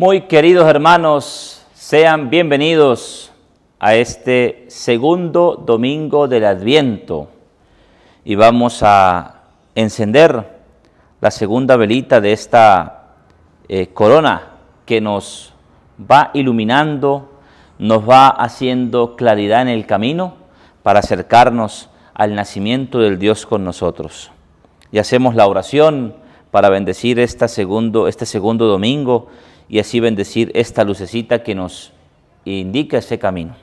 Muy queridos hermanos, sean bienvenidos a este segundo domingo del Adviento y vamos a encender la segunda velita de esta eh, corona que nos va iluminando, nos va haciendo claridad en el camino para acercarnos al nacimiento del Dios con nosotros. Y hacemos la oración para bendecir esta segundo, este segundo domingo y así bendecir esta lucecita que nos indica ese camino.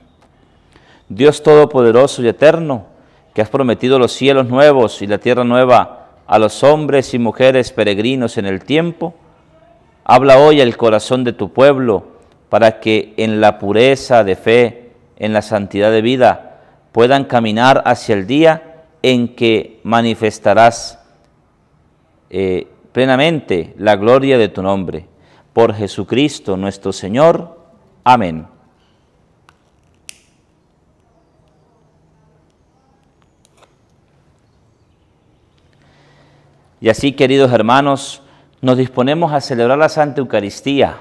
Dios Todopoderoso y Eterno, que has prometido los cielos nuevos y la tierra nueva a los hombres y mujeres peregrinos en el tiempo, habla hoy al corazón de tu pueblo para que en la pureza de fe, en la santidad de vida, puedan caminar hacia el día en que manifestarás eh, plenamente la gloria de tu nombre por Jesucristo nuestro Señor. Amén. Y así, queridos hermanos, nos disponemos a celebrar la Santa Eucaristía.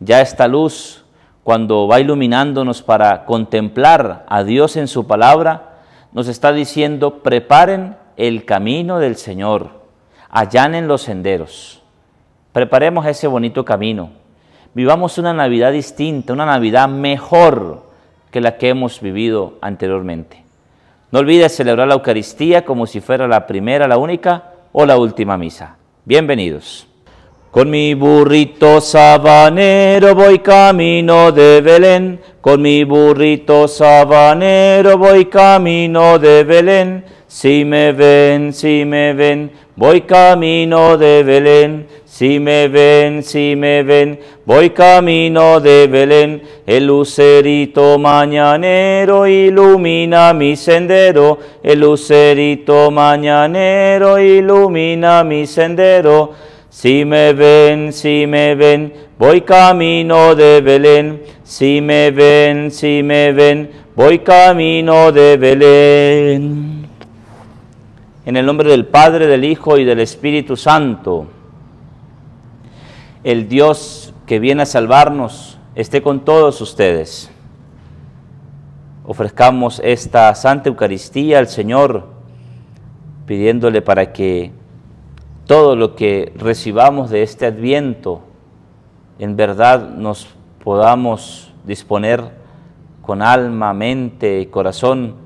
Ya esta luz, cuando va iluminándonos para contemplar a Dios en su palabra, nos está diciendo, preparen el camino del Señor, allanen los senderos. Preparemos ese bonito camino. Vivamos una Navidad distinta, una Navidad mejor que la que hemos vivido anteriormente. No olvides celebrar la Eucaristía como si fuera la primera, la única o la última misa. Bienvenidos. Con mi burrito sabanero voy camino de Belén, con mi burrito sabanero voy camino de Belén. Si me ven, si me ven, Voy camino de Belén, si me ven, si me ven, voy camino de Belén. El lucerito mañanero ilumina mi sendero, el lucerito mañanero ilumina mi sendero. Si me ven, si me ven, voy camino de Belén, si me ven, si me ven, voy camino de Belén. En el nombre del Padre, del Hijo y del Espíritu Santo. El Dios que viene a salvarnos esté con todos ustedes. Ofrezcamos esta Santa Eucaristía al Señor, pidiéndole para que todo lo que recibamos de este adviento, en verdad nos podamos disponer con alma, mente y corazón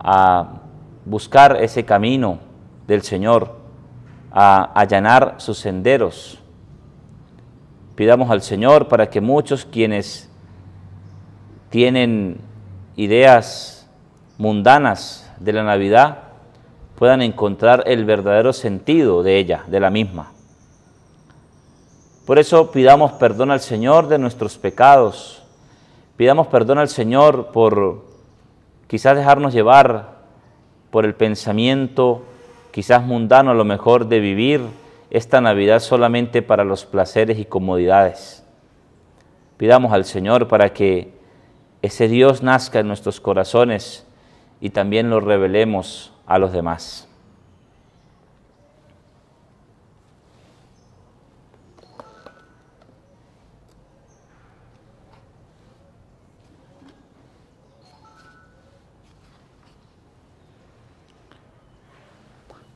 a buscar ese camino del Señor, a allanar sus senderos. Pidamos al Señor para que muchos quienes tienen ideas mundanas de la Navidad puedan encontrar el verdadero sentido de ella, de la misma. Por eso pidamos perdón al Señor de nuestros pecados, pidamos perdón al Señor por quizás dejarnos llevar por el pensamiento quizás mundano a lo mejor de vivir esta Navidad solamente para los placeres y comodidades. Pidamos al Señor para que ese Dios nazca en nuestros corazones y también lo revelemos a los demás.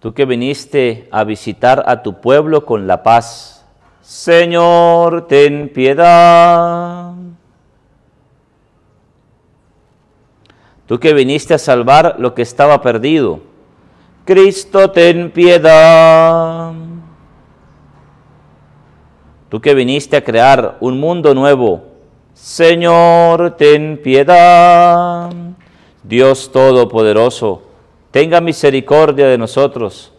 tú que viniste a visitar a tu pueblo con la paz. Señor, ten piedad. Tú que viniste a salvar lo que estaba perdido. Cristo, ten piedad. Tú que viniste a crear un mundo nuevo. Señor, ten piedad. Dios Todopoderoso tenga misericordia de nosotros,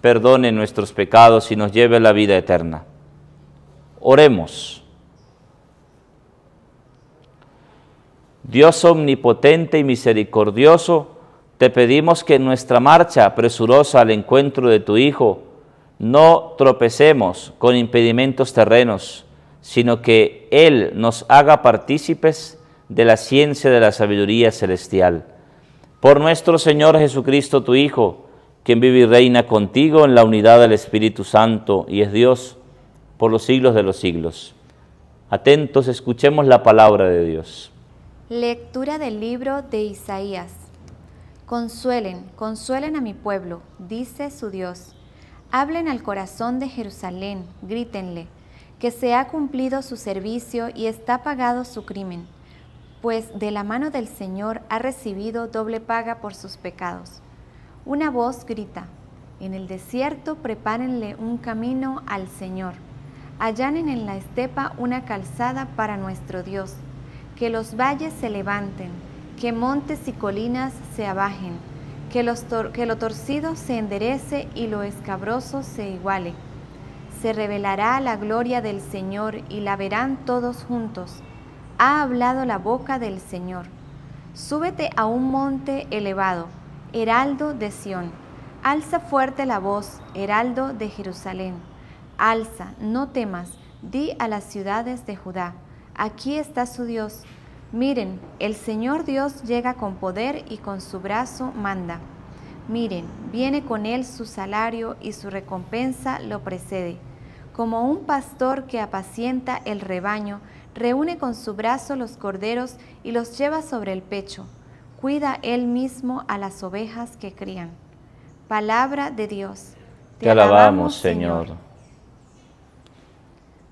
perdone nuestros pecados y nos lleve a la vida eterna. Oremos. Dios omnipotente y misericordioso, te pedimos que en nuestra marcha presurosa al encuentro de tu Hijo no tropecemos con impedimentos terrenos, sino que Él nos haga partícipes de la ciencia de la sabiduría celestial por nuestro Señor Jesucristo, tu Hijo, quien vive y reina contigo en la unidad del Espíritu Santo y es Dios por los siglos de los siglos. Atentos, escuchemos la palabra de Dios. Lectura del libro de Isaías. Consuelen, consuelen a mi pueblo, dice su Dios. Hablen al corazón de Jerusalén, grítenle, que se ha cumplido su servicio y está pagado su crimen pues de la mano del Señor ha recibido doble paga por sus pecados. Una voz grita, en el desierto prepárenle un camino al Señor, allanen en la estepa una calzada para nuestro Dios, que los valles se levanten, que montes y colinas se abajen, que, que lo torcido se enderece y lo escabroso se iguale. Se revelará la gloria del Señor y la verán todos juntos ha hablado la boca del Señor. Súbete a un monte elevado, heraldo de Sión. Alza fuerte la voz, heraldo de Jerusalén. Alza, no temas, di a las ciudades de Judá, aquí está su Dios. Miren, el Señor Dios llega con poder y con su brazo manda. Miren, viene con él su salario y su recompensa lo precede como un pastor que apacienta el rebaño, reúne con su brazo los corderos y los lleva sobre el pecho. Cuida él mismo a las ovejas que crían. Palabra de Dios. Te, alabamos, Señor.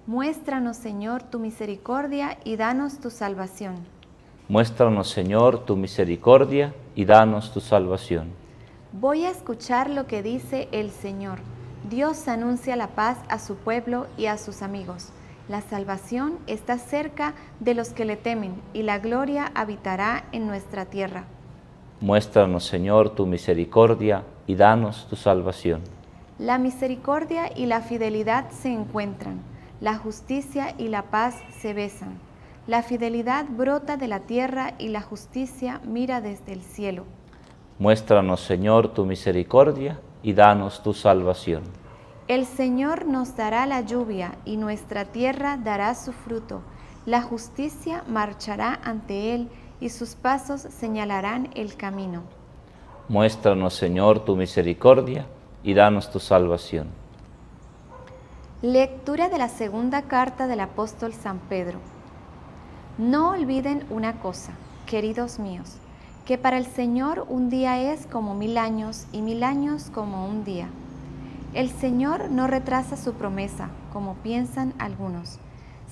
Muéstranos, Señor, tu misericordia y danos tu salvación. Muéstranos, Señor, tu misericordia y danos tu salvación. Voy a escuchar lo que dice el Señor Dios anuncia la paz a su pueblo y a sus amigos. La salvación está cerca de los que le temen y la gloria habitará en nuestra tierra. Muéstranos, Señor, tu misericordia y danos tu salvación. La misericordia y la fidelidad se encuentran, la justicia y la paz se besan. La fidelidad brota de la tierra y la justicia mira desde el cielo. Muéstranos, Señor, tu misericordia y danos tu salvación. El Señor nos dará la lluvia y nuestra tierra dará su fruto. La justicia marchará ante Él y sus pasos señalarán el camino. Muéstranos, Señor, tu misericordia y danos tu salvación. Lectura de la segunda carta del apóstol San Pedro. No olviden una cosa, queridos míos que para el Señor un día es como mil años y mil años como un día. El Señor no retrasa su promesa, como piensan algunos,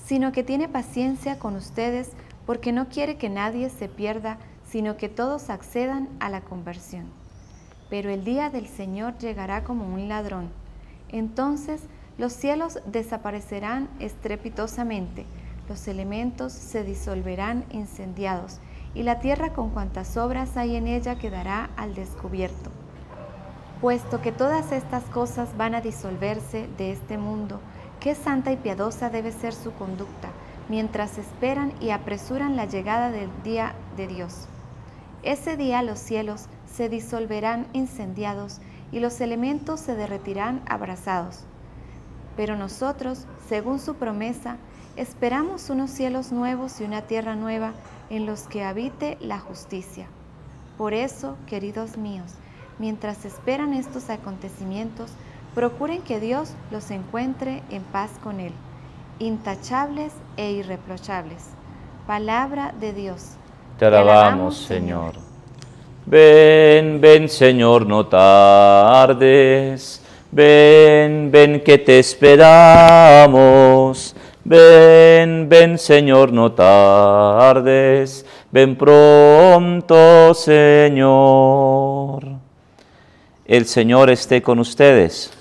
sino que tiene paciencia con ustedes porque no quiere que nadie se pierda, sino que todos accedan a la conversión. Pero el día del Señor llegará como un ladrón. Entonces los cielos desaparecerán estrepitosamente, los elementos se disolverán incendiados, y la tierra con cuantas obras hay en ella quedará al descubierto. Puesto que todas estas cosas van a disolverse de este mundo, qué santa y piadosa debe ser su conducta mientras esperan y apresuran la llegada del día de Dios. Ese día los cielos se disolverán incendiados y los elementos se derretirán abrasados. Pero nosotros, según su promesa, Esperamos unos cielos nuevos y una tierra nueva en los que habite la justicia. Por eso, queridos míos, mientras esperan estos acontecimientos, procuren que Dios los encuentre en paz con Él, intachables e irreprochables. Palabra de Dios. Te alabamos, Señor. Ven, ven, Señor, no tardes. Ven, ven, que te esperamos. Ven, ven Señor, no tardes, ven pronto Señor. El Señor esté con ustedes.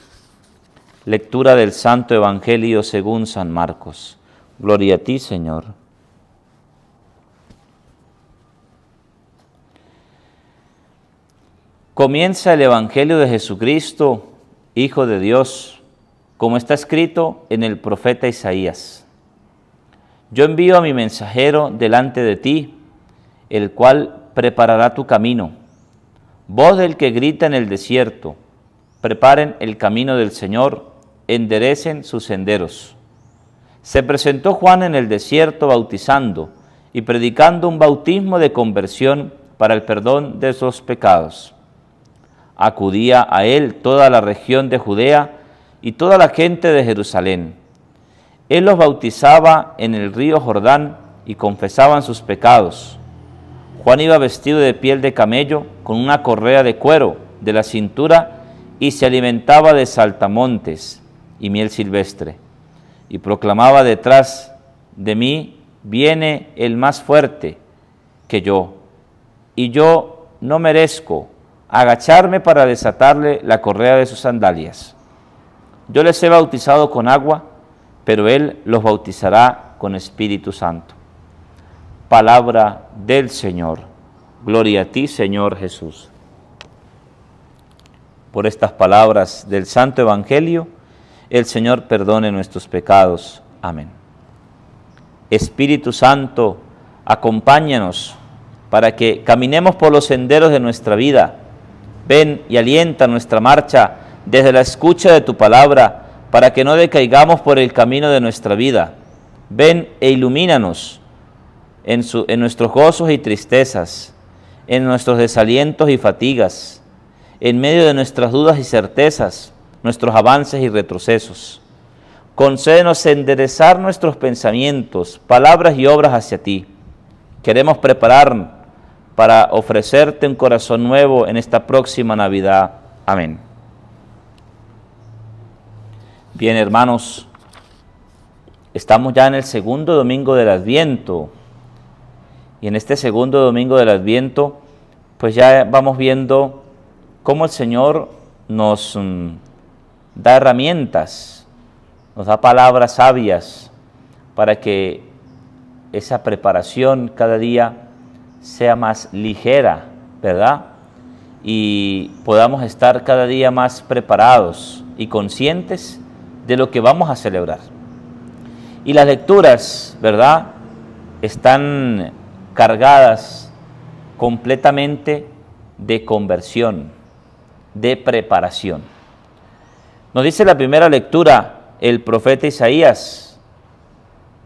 Lectura del Santo Evangelio según San Marcos. Gloria a ti, Señor. Comienza el Evangelio de Jesucristo, Hijo de Dios como está escrito en el profeta Isaías. Yo envío a mi mensajero delante de ti, el cual preparará tu camino. Voz del que grita en el desierto, preparen el camino del Señor, enderecen sus senderos. Se presentó Juan en el desierto bautizando y predicando un bautismo de conversión para el perdón de sus pecados. Acudía a él toda la región de Judea, y toda la gente de Jerusalén. Él los bautizaba en el río Jordán y confesaban sus pecados. Juan iba vestido de piel de camello con una correa de cuero de la cintura y se alimentaba de saltamontes y miel silvestre. Y proclamaba detrás de mí, viene el más fuerte que yo, y yo no merezco agacharme para desatarle la correa de sus sandalias. Yo les he bautizado con agua, pero Él los bautizará con Espíritu Santo. Palabra del Señor. Gloria a ti, Señor Jesús. Por estas palabras del Santo Evangelio, el Señor perdone nuestros pecados. Amén. Espíritu Santo, acompáñanos para que caminemos por los senderos de nuestra vida. Ven y alienta nuestra marcha desde la escucha de tu palabra, para que no decaigamos por el camino de nuestra vida. Ven e ilumínanos en, en nuestros gozos y tristezas, en nuestros desalientos y fatigas, en medio de nuestras dudas y certezas, nuestros avances y retrocesos. Concédenos enderezar nuestros pensamientos, palabras y obras hacia ti. Queremos prepararnos para ofrecerte un corazón nuevo en esta próxima Navidad. Amén. Bien, hermanos, estamos ya en el segundo domingo del Adviento. Y en este segundo domingo del Adviento, pues ya vamos viendo cómo el Señor nos mm, da herramientas, nos da palabras sabias para que esa preparación cada día sea más ligera, ¿verdad? Y podamos estar cada día más preparados y conscientes de lo que vamos a celebrar. Y las lecturas, ¿verdad? Están cargadas completamente de conversión, de preparación. Nos dice la primera lectura el profeta Isaías.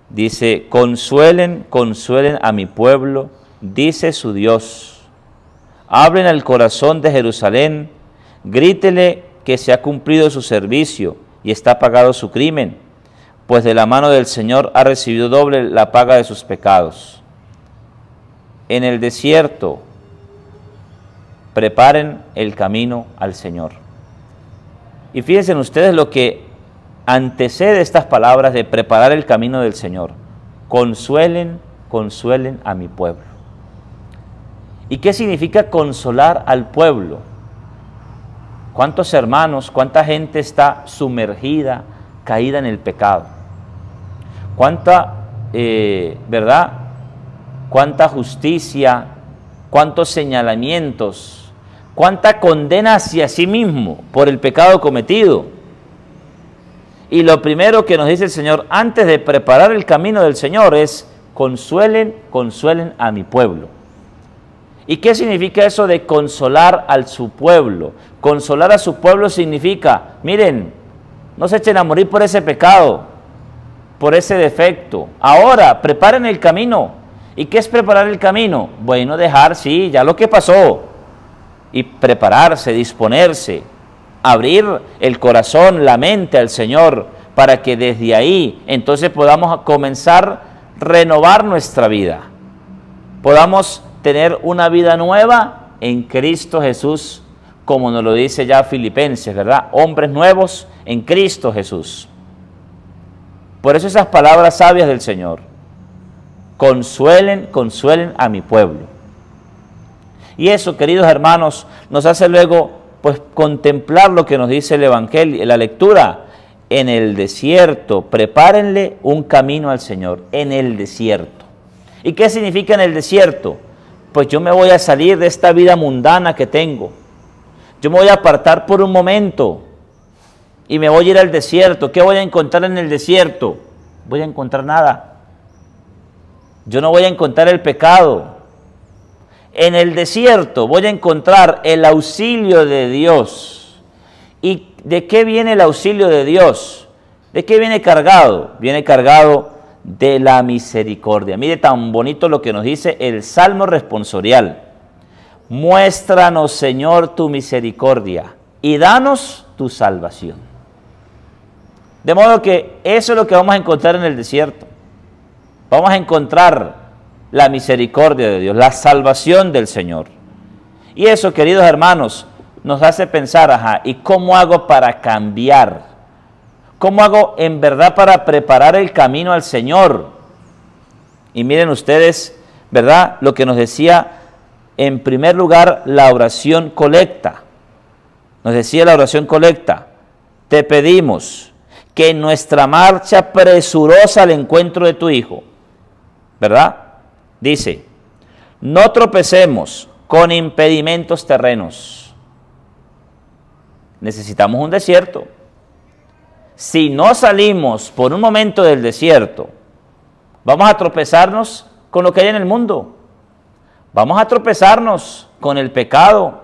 Dice, consuelen, consuelen a mi pueblo, dice su Dios. Hablen al corazón de Jerusalén, grítele que se ha cumplido su servicio y está pagado su crimen, pues de la mano del Señor ha recibido doble la paga de sus pecados. En el desierto preparen el camino al Señor. Y fíjense ustedes lo que antecede estas palabras de preparar el camino del Señor. Consuelen, consuelen a mi pueblo. ¿Y qué significa consolar al pueblo? ¿Cuántos hermanos, cuánta gente está sumergida, caída en el pecado? ¿Cuánta, eh, verdad? ¿Cuánta justicia, cuántos señalamientos, cuánta condena hacia sí mismo por el pecado cometido? Y lo primero que nos dice el Señor antes de preparar el camino del Señor es, consuelen, consuelen a mi pueblo. ¿Y qué significa eso de consolar al su pueblo? Consolar a su pueblo significa, miren, no se echen a morir por ese pecado, por ese defecto. Ahora, preparen el camino. ¿Y qué es preparar el camino? Bueno, dejar, sí, ya lo que pasó. Y prepararse, disponerse, abrir el corazón, la mente al Señor, para que desde ahí entonces podamos comenzar a renovar nuestra vida. Podamos tener una vida nueva en Cristo Jesús, como nos lo dice ya Filipenses, ¿verdad? Hombres nuevos en Cristo Jesús. Por eso esas palabras sabias del Señor, consuelen, consuelen a mi pueblo. Y eso, queridos hermanos, nos hace luego pues contemplar lo que nos dice el evangelio, la lectura en el desierto, prepárenle un camino al Señor en el desierto. ¿Y qué significa en el desierto? pues yo me voy a salir de esta vida mundana que tengo. Yo me voy a apartar por un momento y me voy a ir al desierto. ¿Qué voy a encontrar en el desierto? Voy a encontrar nada. Yo no voy a encontrar el pecado. En el desierto voy a encontrar el auxilio de Dios. ¿Y de qué viene el auxilio de Dios? ¿De qué viene cargado? Viene cargado de la misericordia. Mire tan bonito lo que nos dice el Salmo responsorial. Muéstranos, Señor, tu misericordia y danos tu salvación. De modo que eso es lo que vamos a encontrar en el desierto. Vamos a encontrar la misericordia de Dios, la salvación del Señor. Y eso, queridos hermanos, nos hace pensar, ajá, ¿y cómo hago para cambiar? ¿Cómo hago en verdad para preparar el camino al Señor? Y miren ustedes, ¿verdad? Lo que nos decía en primer lugar la oración colecta. Nos decía la oración colecta, te pedimos que en nuestra marcha presurosa al encuentro de tu Hijo, ¿verdad? Dice, no tropecemos con impedimentos terrenos. Necesitamos un desierto si no salimos por un momento del desierto, vamos a tropezarnos con lo que hay en el mundo. Vamos a tropezarnos con el pecado.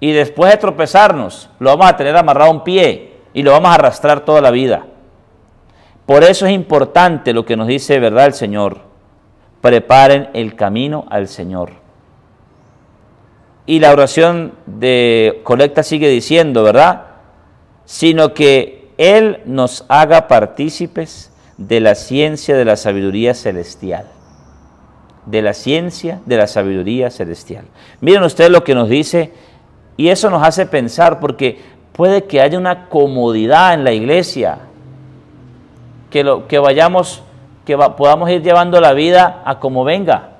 Y después de tropezarnos, lo vamos a tener amarrado a un pie y lo vamos a arrastrar toda la vida. Por eso es importante lo que nos dice, ¿verdad?, el Señor. Preparen el camino al Señor. Y la oración de colecta sigue diciendo, ¿verdad? sino que Él nos haga partícipes de la ciencia de la sabiduría celestial. De la ciencia de la sabiduría celestial. Miren ustedes lo que nos dice, y eso nos hace pensar, porque puede que haya una comodidad en la iglesia, que, lo, que vayamos, que podamos ir llevando la vida a como venga.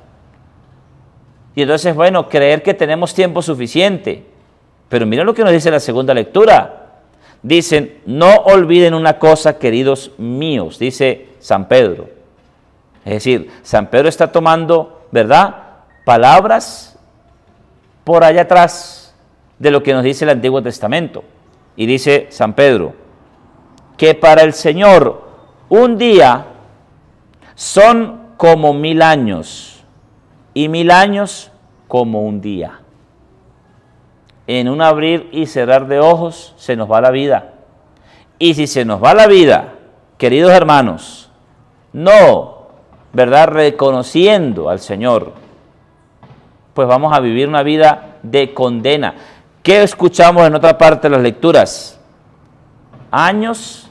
Y entonces, bueno, creer que tenemos tiempo suficiente. Pero miren lo que nos dice la segunda lectura. Dicen, no olviden una cosa, queridos míos, dice San Pedro. Es decir, San Pedro está tomando, ¿verdad? Palabras por allá atrás de lo que nos dice el Antiguo Testamento. Y dice San Pedro, que para el Señor un día son como mil años y mil años como un día en un abrir y cerrar de ojos se nos va la vida. Y si se nos va la vida, queridos hermanos, no, ¿verdad? Reconociendo al Señor, pues vamos a vivir una vida de condena. ¿Qué escuchamos en otra parte de las lecturas? Años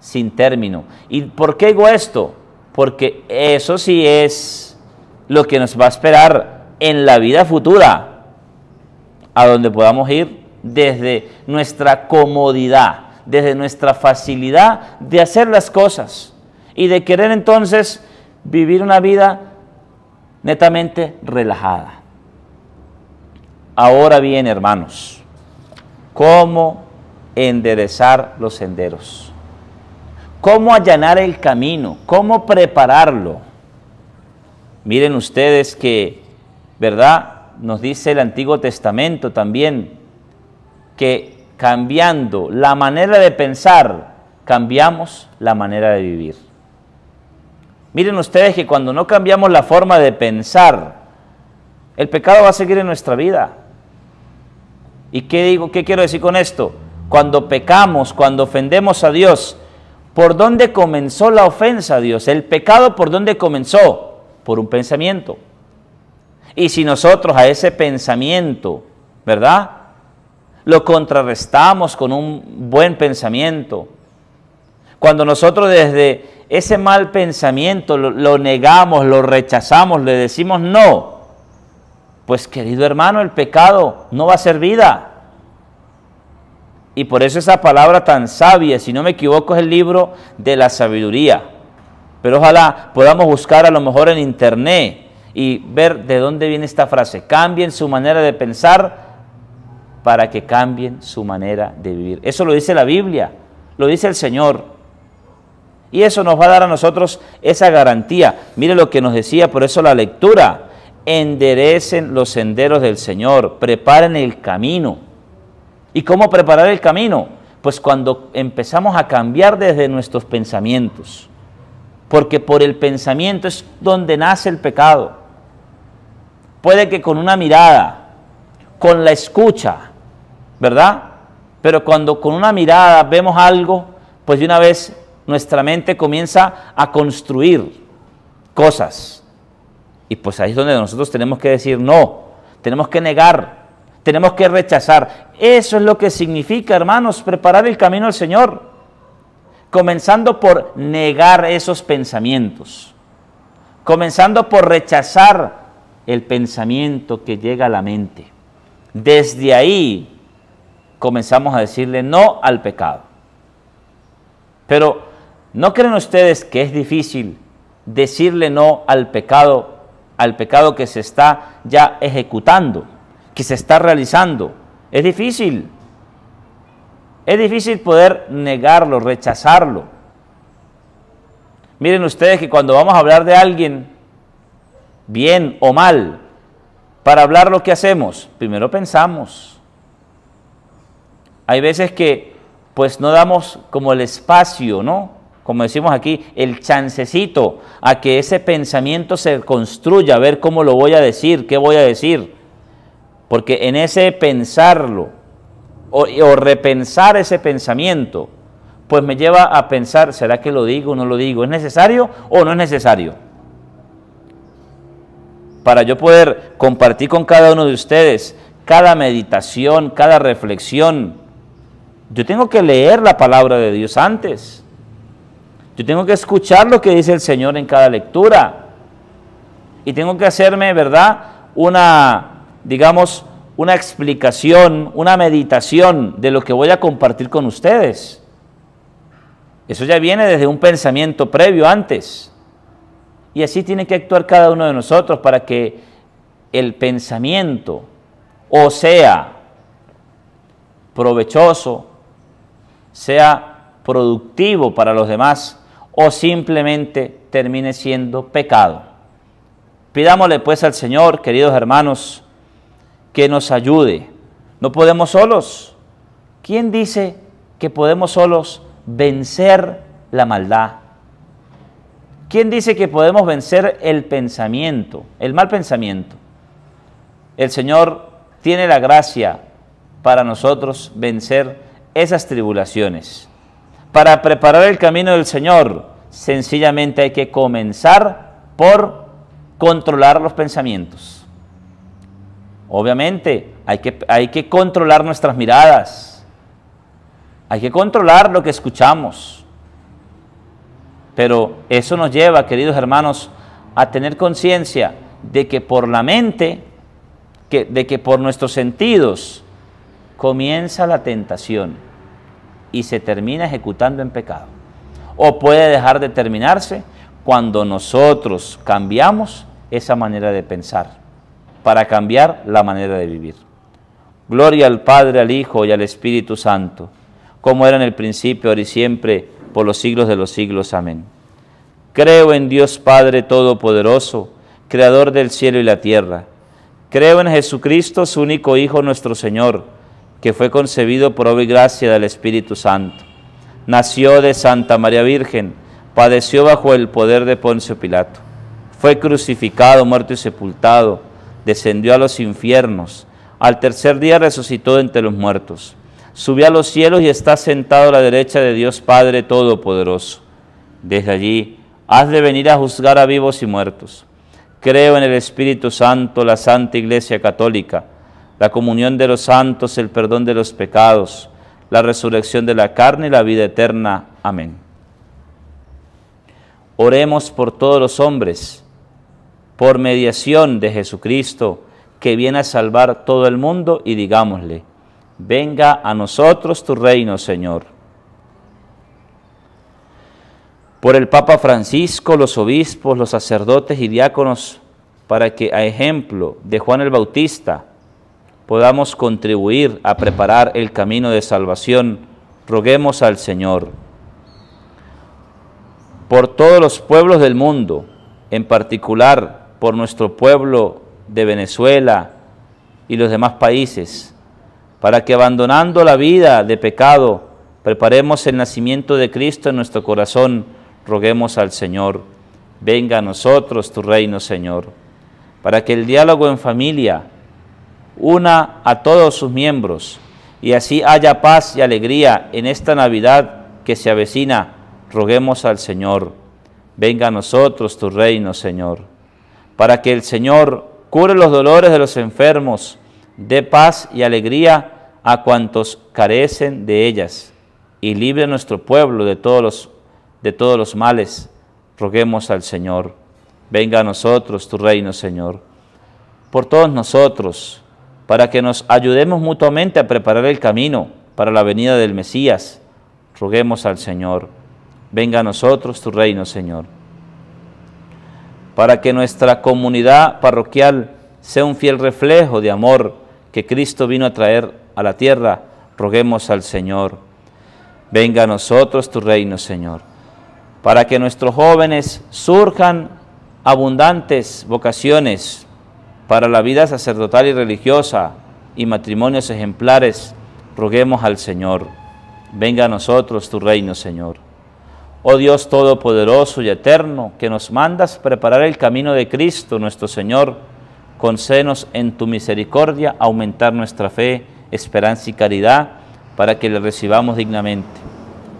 sin término. ¿Y por qué digo esto? Porque eso sí es lo que nos va a esperar en la vida futura a donde podamos ir desde nuestra comodidad, desde nuestra facilidad de hacer las cosas y de querer entonces vivir una vida netamente relajada. Ahora bien, hermanos, ¿cómo enderezar los senderos? ¿Cómo allanar el camino? ¿Cómo prepararlo? Miren ustedes que, ¿verdad? nos dice el Antiguo Testamento también que cambiando la manera de pensar, cambiamos la manera de vivir. Miren ustedes que cuando no cambiamos la forma de pensar, el pecado va a seguir en nuestra vida. ¿Y qué digo? ¿Qué quiero decir con esto? Cuando pecamos, cuando ofendemos a Dios, ¿por dónde comenzó la ofensa a Dios? El pecado por dónde comenzó? Por un pensamiento. Y si nosotros a ese pensamiento, ¿verdad? Lo contrarrestamos con un buen pensamiento. Cuando nosotros desde ese mal pensamiento lo, negamos, lo rechazamos, le decimos no, pues querido hermano, el pecado no va a ser vida. Y por eso esa palabra tan sabia, si no me equivoco, es el libro de la sabiduría. Pero ojalá podamos buscar a lo mejor en internet y ver de dónde viene esta frase. Cambien su manera de pensar para que cambien su manera de vivir. Eso lo dice la Biblia, lo dice el Señor. Y eso nos va a dar a nosotros esa garantía. Mire lo que nos decía, por eso la lectura. Enderecen los senderos del Señor, preparen el camino. ¿Y cómo preparar el camino? Pues cuando empezamos a cambiar desde nuestros pensamientos. Porque por el pensamiento es donde nace el pecado. Puede que con una mirada, con la escucha, ¿verdad? Pero cuando con una mirada vemos algo, pues de una vez nuestra mente comienza a construir cosas. Y pues ahí es donde nosotros tenemos que decir no, tenemos que negar, tenemos que rechazar. Eso es lo que significa, hermanos, preparar el camino al Señor. Comenzando por negar esos pensamientos, comenzando por rechazar el pensamiento que llega a la mente. Desde ahí comenzamos a decirle no al pecado. Pero, ¿no creen ustedes que es difícil decirle no al pecado, al pecado que se está ya ejecutando, que se está realizando? Es difícil. Es difícil poder negarlo, rechazarlo. Miren ustedes que cuando vamos a hablar de alguien, bien o mal, para hablar lo que hacemos? Primero pensamos. Hay veces que pues no damos como el espacio, ¿no? Como decimos aquí, el chancecito a que ese pensamiento se construya, a ver cómo lo voy a decir, qué voy a decir. Porque en ese pensarlo o, o repensar ese pensamiento, pues me lleva a pensar, ¿será que lo digo o no lo digo? ¿Es necesario o no es necesario? para yo poder compartir con cada uno de ustedes cada meditación, cada reflexión. Yo tengo que leer la palabra de Dios antes. Yo tengo que escuchar lo que dice el Señor en cada lectura. Y tengo que hacerme, ¿verdad? Una, digamos, una explicación, una meditación de lo que voy a compartir con ustedes. Eso ya viene desde un pensamiento previo antes. Y así tiene que actuar cada uno de nosotros para que el pensamiento o sea provechoso, sea productivo para los demás o simplemente termine siendo pecado. Pidámosle pues al Señor, queridos hermanos, que nos ayude. No podemos solos. ¿Quién dice que podemos solos vencer la maldad? ¿Quién dice que podemos vencer el pensamiento, el mal pensamiento? El Señor tiene la gracia para nosotros vencer esas tribulaciones. Para preparar el camino del Señor, sencillamente hay que comenzar por controlar los pensamientos. Obviamente, hay que, hay que controlar nuestras miradas, hay que controlar lo que escuchamos pero eso nos lleva, queridos hermanos, a tener conciencia de que por la mente, de que por nuestros sentidos, comienza la tentación y se termina ejecutando en pecado. O puede dejar de terminarse cuando nosotros cambiamos esa manera de pensar, para cambiar la manera de vivir. Gloria al Padre, al Hijo y al Espíritu Santo, como era en el principio, ahora y siempre, por los siglos de los siglos. Amén. Creo en Dios Padre Todopoderoso, Creador del cielo y la tierra. Creo en Jesucristo, su único Hijo, nuestro Señor, que fue concebido por obra y gracia del Espíritu Santo. Nació de Santa María Virgen, padeció bajo el poder de Poncio Pilato. Fue crucificado, muerto y sepultado, descendió a los infiernos. Al tercer día resucitó entre los muertos subió a los cielos y está sentado a la derecha de Dios Padre Todopoderoso. Desde allí, has de venir a juzgar a vivos y muertos. Creo en el Espíritu Santo, la Santa Iglesia Católica, la comunión de los santos, el perdón de los pecados, la resurrección de la carne y la vida eterna. Amén. Oremos por todos los hombres, por mediación de Jesucristo, que viene a salvar todo el mundo, y digámosle, venga a nosotros tu reino, Señor. Por el Papa Francisco, los obispos, los sacerdotes y diáconos, para que, a ejemplo de Juan el Bautista, podamos contribuir a preparar el camino de salvación, roguemos al Señor. Por todos los pueblos del mundo, en particular por nuestro pueblo de Venezuela y los demás países, para que abandonando la vida de pecado, preparemos el nacimiento de Cristo en nuestro corazón, roguemos al Señor, venga a nosotros tu reino, Señor, para que el diálogo en familia una a todos sus miembros y así haya paz y alegría en esta Navidad que se avecina, roguemos al Señor, venga a nosotros tu reino, Señor, para que el Señor cure los dolores de los enfermos, de paz y alegría a cuantos carecen de ellas, y libre nuestro pueblo de todos los, de todos los males. Roguemos al Señor. Venga a nosotros tu reino, Señor. Por todos nosotros, para que nos ayudemos mutuamente a preparar el camino para la venida del Mesías, roguemos al Señor. Venga a nosotros tu reino, Señor. Para que nuestra comunidad parroquial sea un fiel reflejo de amor que Cristo vino a traer a la tierra, roguemos al Señor. Venga a nosotros tu reino, Señor, para que nuestros jóvenes surjan abundantes vocaciones para la vida sacerdotal y religiosa y matrimonios ejemplares, roguemos al Señor. Venga a nosotros tu reino, Señor. Oh Dios Todopoderoso y Eterno, que nos mandas preparar el camino de Cristo, nuestro Señor, Concenos en tu misericordia aumentar nuestra fe, esperanza y caridad para que le recibamos dignamente.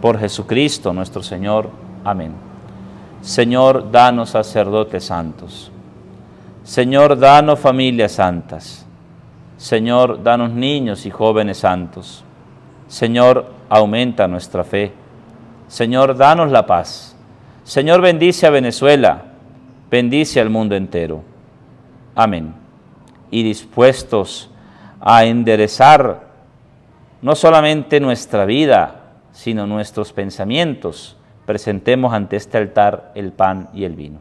Por Jesucristo nuestro Señor. Amén. Señor, danos sacerdotes santos. Señor, danos familias santas. Señor, danos niños y jóvenes santos. Señor, aumenta nuestra fe. Señor, danos la paz. Señor, bendice a Venezuela. Bendice al mundo entero. Amén. Y dispuestos a enderezar no solamente nuestra vida, sino nuestros pensamientos, presentemos ante este altar el pan y el vino.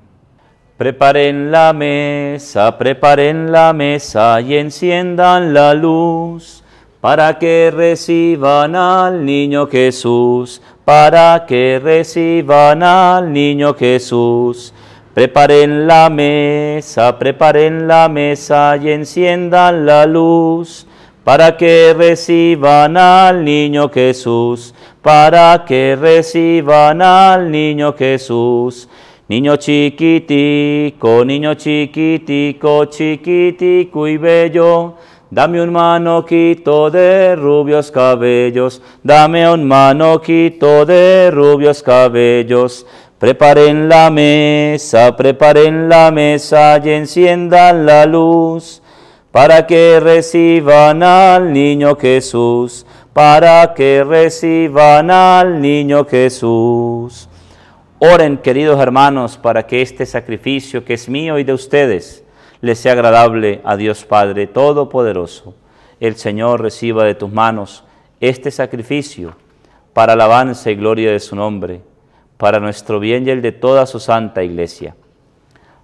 Preparen la mesa, preparen la mesa y enciendan la luz para que reciban al niño Jesús, para que reciban al niño Jesús Preparen la mesa, preparen la mesa y enciendan la luz para que reciban al niño Jesús, para que reciban al niño Jesús. Niño chiquitico, niño chiquitico, chiquitico y bello, dame un manoquito de rubios cabellos, dame un manoquito de rubios cabellos. Preparen la mesa, preparen la mesa y enciendan la luz, para que reciban al niño Jesús, para que reciban al niño Jesús. Oren, queridos hermanos, para que este sacrificio que es mío y de ustedes les sea agradable a Dios Padre Todopoderoso. El Señor reciba de tus manos este sacrificio para alabanza y gloria de su nombre para nuestro bien y el de toda su santa iglesia.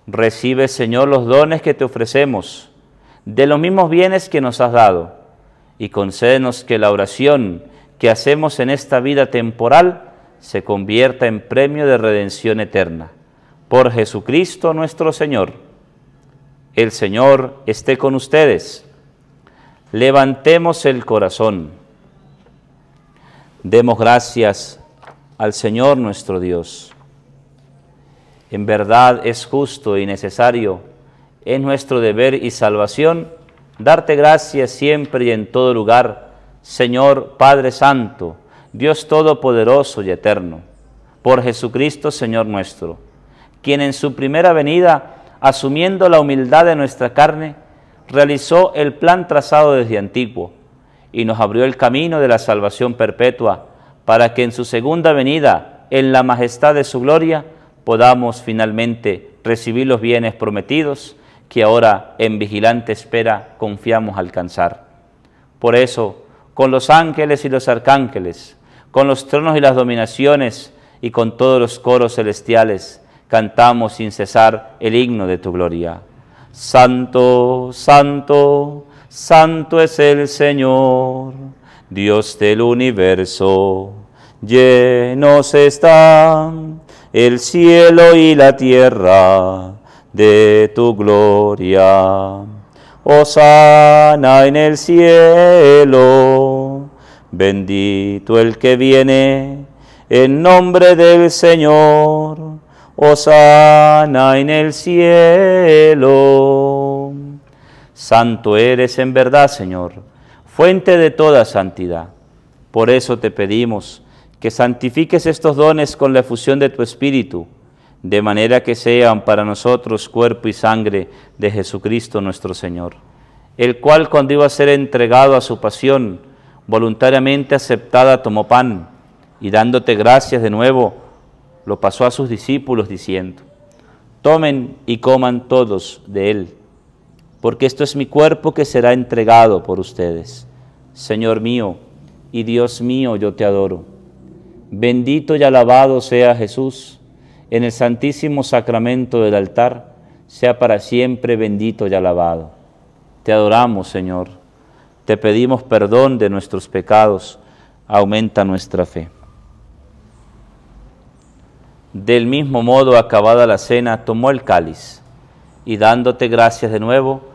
Recibe, Señor, los dones que te ofrecemos, de los mismos bienes que nos has dado, y concédenos que la oración que hacemos en esta vida temporal se convierta en premio de redención eterna. Por Jesucristo nuestro Señor. El Señor esté con ustedes. Levantemos el corazón. Demos gracias al Señor nuestro Dios. En verdad es justo y necesario, es nuestro deber y salvación, darte gracias siempre y en todo lugar, Señor Padre Santo, Dios Todopoderoso y Eterno, por Jesucristo Señor nuestro, quien en su primera venida, asumiendo la humildad de nuestra carne, realizó el plan trazado desde antiguo y nos abrió el camino de la salvación perpetua para que en su segunda venida, en la majestad de su gloria, podamos finalmente recibir los bienes prometidos que ahora en vigilante espera confiamos alcanzar. Por eso, con los ángeles y los arcángeles, con los tronos y las dominaciones, y con todos los coros celestiales, cantamos sin cesar el himno de tu gloria. Santo, santo, santo es el Señor. Dios del universo, llenos están el cielo y la tierra de tu gloria. Osana en el cielo, bendito el que viene en nombre del Señor. Osana en el cielo. Santo eres en verdad, Señor fuente de toda santidad. Por eso te pedimos que santifiques estos dones con la efusión de tu Espíritu, de manera que sean para nosotros cuerpo y sangre de Jesucristo nuestro Señor, el cual cuando iba a ser entregado a su pasión, voluntariamente aceptada tomó pan y dándote gracias de nuevo, lo pasó a sus discípulos diciendo, tomen y coman todos de él porque esto es mi cuerpo que será entregado por ustedes. Señor mío y Dios mío, yo te adoro. Bendito y alabado sea Jesús en el santísimo sacramento del altar, sea para siempre bendito y alabado. Te adoramos, Señor. Te pedimos perdón de nuestros pecados. Aumenta nuestra fe. Del mismo modo, acabada la cena, tomó el cáliz y dándote gracias de nuevo,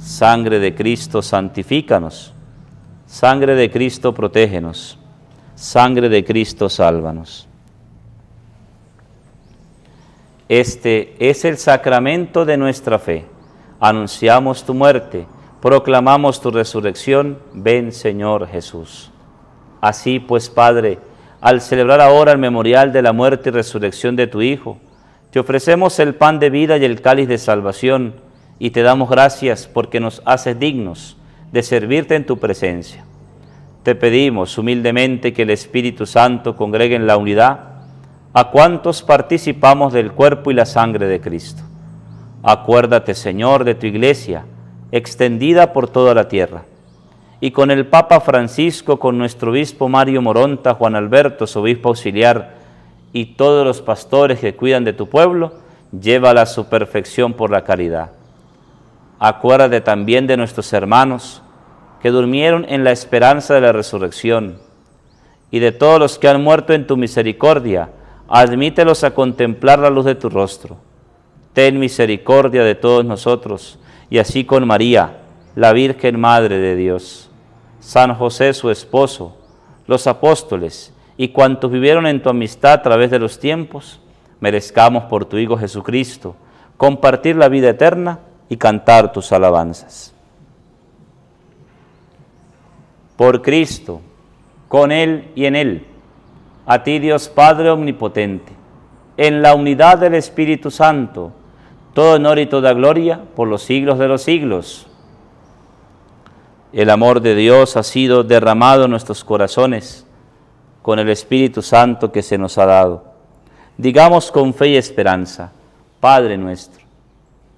Sangre de Cristo, santifícanos. Sangre de Cristo, protégenos. Sangre de Cristo, sálvanos. Este es el sacramento de nuestra fe. Anunciamos tu muerte, proclamamos tu resurrección. Ven, Señor Jesús. Así pues, Padre, al celebrar ahora el memorial de la muerte y resurrección de tu Hijo, te ofrecemos el pan de vida y el cáliz de salvación y te damos gracias porque nos haces dignos de servirte en tu presencia. Te pedimos humildemente que el Espíritu Santo congregue en la unidad a cuantos participamos del cuerpo y la sangre de Cristo. Acuérdate, Señor, de tu iglesia, extendida por toda la tierra, y con el Papa Francisco, con nuestro obispo Mario Moronta, Juan Alberto, su obispo auxiliar, y todos los pastores que cuidan de tu pueblo, lleva a su perfección por la caridad acuérdate también de nuestros hermanos que durmieron en la esperanza de la resurrección, y de todos los que han muerto en tu misericordia, admítelos a contemplar la luz de tu rostro. Ten misericordia de todos nosotros, y así con María, la Virgen Madre de Dios, San José su esposo, los apóstoles, y cuantos vivieron en tu amistad a través de los tiempos, merezcamos por tu Hijo Jesucristo compartir la vida eterna y cantar tus alabanzas. Por Cristo, con Él y en Él, a ti Dios Padre Omnipotente, en la unidad del Espíritu Santo, todo honor y toda gloria por los siglos de los siglos. El amor de Dios ha sido derramado en nuestros corazones con el Espíritu Santo que se nos ha dado. Digamos con fe y esperanza, Padre nuestro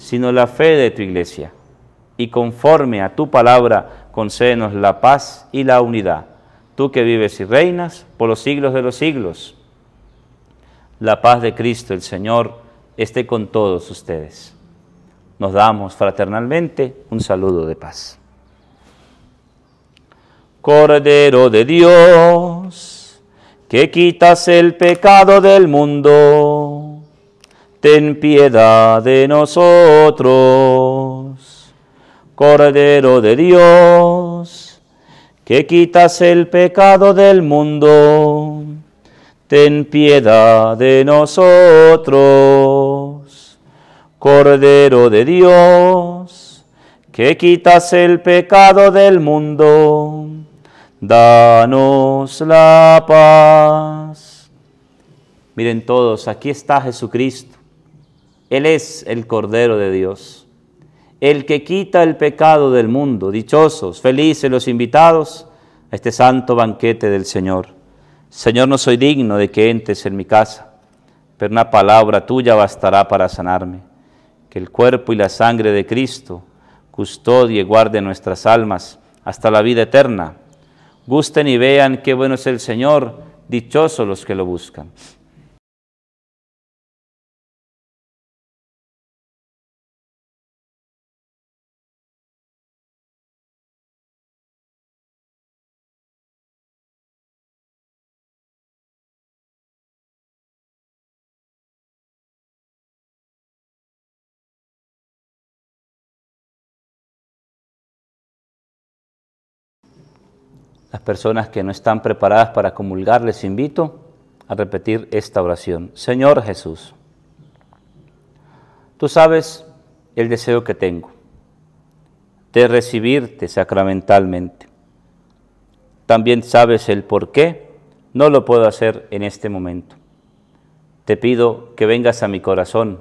sino la fe de tu iglesia. Y conforme a tu palabra, concédenos la paz y la unidad, tú que vives y reinas por los siglos de los siglos. La paz de Cristo, el Señor, esté con todos ustedes. Nos damos fraternalmente un saludo de paz. Cordero de Dios, que quitas el pecado del mundo ten piedad de nosotros. Cordero de Dios, que quitas el pecado del mundo, ten piedad de nosotros. Cordero de Dios, que quitas el pecado del mundo, danos la paz. Miren todos, aquí está Jesucristo él es el Cordero de Dios, el que quita el pecado del mundo. Dichosos, felices los invitados a este santo banquete del Señor. Señor, no soy digno de que entres en mi casa, pero una palabra tuya bastará para sanarme. Que el cuerpo y la sangre de Cristo custodie y guarde nuestras almas hasta la vida eterna. Gusten y vean qué bueno es el Señor, dichosos los que lo buscan. Las personas que no están preparadas para comulgar, les invito a repetir esta oración. Señor Jesús, tú sabes el deseo que tengo de recibirte sacramentalmente. También sabes el por qué no lo puedo hacer en este momento. Te pido que vengas a mi corazón,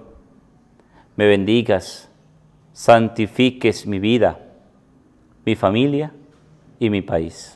me bendigas, santifiques mi vida, mi familia y mi país.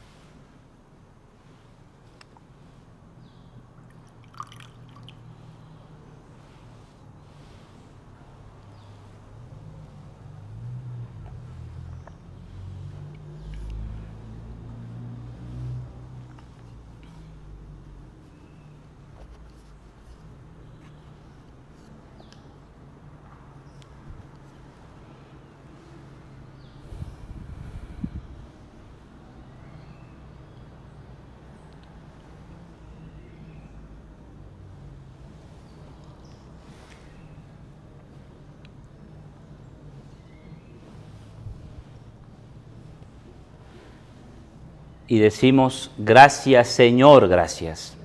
y decimos, gracias Señor, gracias.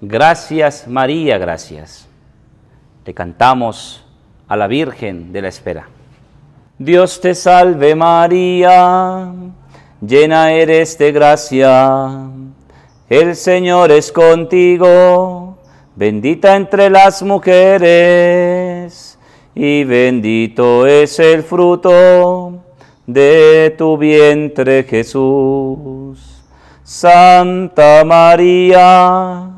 Gracias María, gracias. Le cantamos a la Virgen de la Espera. Dios te salve María, llena eres de gracia. El Señor es contigo, bendita entre las mujeres, y bendito es el fruto de tu vientre Jesús. Santa María,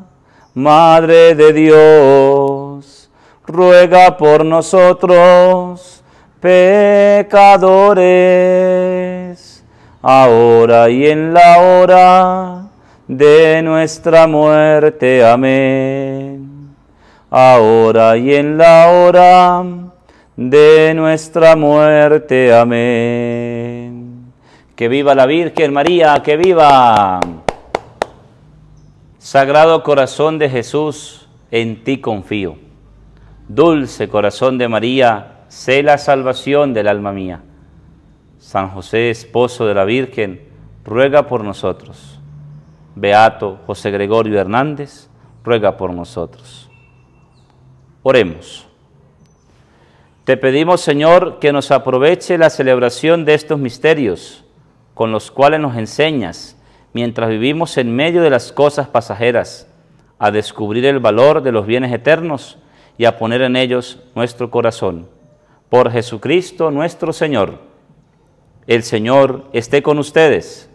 Madre de Dios, ruega por nosotros pecadores, ahora y en la hora de nuestra muerte. Amén. Ahora y en la hora de nuestra muerte. Amén. Que viva la Virgen María, que viva. Sagrado corazón de Jesús, en ti confío. Dulce corazón de María, sé la salvación del alma mía. San José, esposo de la Virgen, ruega por nosotros. Beato José Gregorio Hernández, ruega por nosotros. Oremos. Te pedimos, Señor, que nos aproveche la celebración de estos misterios con los cuales nos enseñas, mientras vivimos en medio de las cosas pasajeras, a descubrir el valor de los bienes eternos y a poner en ellos nuestro corazón. Por Jesucristo nuestro Señor. El Señor esté con ustedes.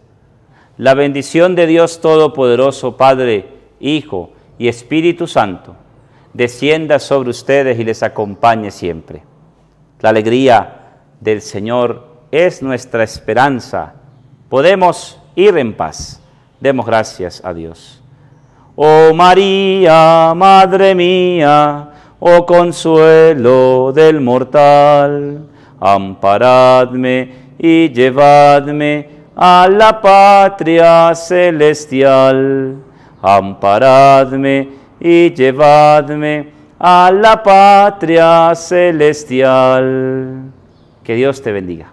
La bendición de Dios Todopoderoso, Padre, Hijo y Espíritu Santo, descienda sobre ustedes y les acompañe siempre. La alegría del Señor es nuestra esperanza. Podemos ir en paz. Demos gracias a Dios. Oh María, Madre mía, oh consuelo del mortal, amparadme y llevadme a la patria celestial. Amparadme y llevadme a la patria celestial. Que Dios te bendiga.